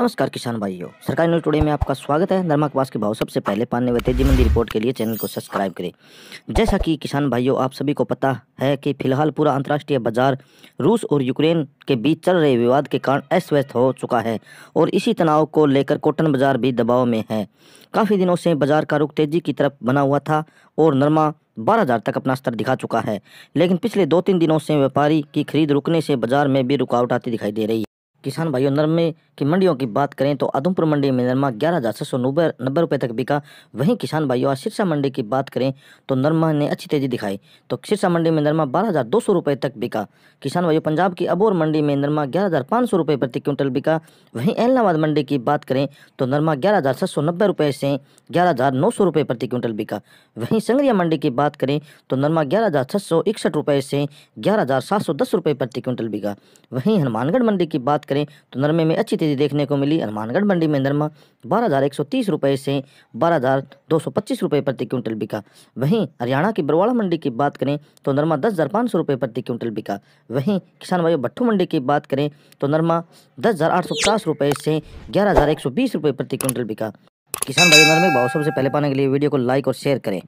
नमस्कार किसान भाइयों सरकारी न्यूज टुडे में आपका स्वागत है नरमा कपास के भाव सबसे पहले पानी व तेजी मंदी रिपोर्ट के लिए चैनल को सब्सक्राइब करें जैसा कि किसान भाइयों आप सभी को पता है कि फिलहाल पूरा अंतर्राष्ट्रीय बाजार रूस और यूक्रेन के बीच चल रहे विवाद के कारण अस्त व्यस्त हो चुका है और इसी तनाव को लेकर कॉटन बाजार भी दबाव में है काफ़ी दिनों से बाजार का रुख तेजी की तरफ बना हुआ था और नरमा बारह हज़ार तक अपना स्तर दिखा चुका है लेकिन पिछले दो तीन दिनों से व्यापारी की खरीद रुकने से बाजार में भी रुकावट आती दिखाई दे रही है किसान भाइयों नरमे की मंडियों की बात करें तो आधमपुर मंडी में नरमा ग्यारह हज़ार छः सौ नब्बे नब्बे रुपये तक बिका वहीं किसान भाइयों और सिरसा मंडी की बात करें तो नरमा ने अच्छी तेज़ी दिखाई तो सिरसा मंडी में नरमा बारह हज़ार दो सौ रुपये तक बिका किसान भाइयों पंजाब की अबोर मंडी में नरमा ग्यारह हज़ार पाँच सौ रुपये प्रति क्विंटल बिका वहीं एलनाबाद मंडी की बात करें तो नरमा ग्यारह हज़ार छः सौ नब्बे रुपये से ग्यारह हज़ार नौ सौ रुपये प्रति क्विंटल बिका वहीं संगरिया मंडी की बात करें तो नरमा ग्यारह हज़ार छः सौ इकसठ रुपये से ग्यारह हज़ार सात सौ दस रुपये प्रति क्विंटल बिका वहीं हनुमानगढ़ मंडी की बात करें तो नरमे में अच्छी तेज़ी देखने को मिली हनुमानगढ़ मंडी में नरमा बारह हज़ार एक सौ तीस रुपए से बारह हज़ार दो सौ पच्चीस रुपये प्रति क्विंटल बिका वहीं हरियाणा की बरवाड़ा मंडी की बात करें तो नरमा दस हज़ार पाँच सौ रुपए प्रति क्विंटल बिका वहीं किसान भाई भट्टू मंडी की बात करें तो नरमा दस हज़ार आठ सौ पचास रुपए से ग्यारह हज़ार एक सौ बीस रुपये प्रति क्विंटल बिका किसान भाई नरमे भाव सबसे पहले पाने के लिए वीडियो को लाइक और शेयर करें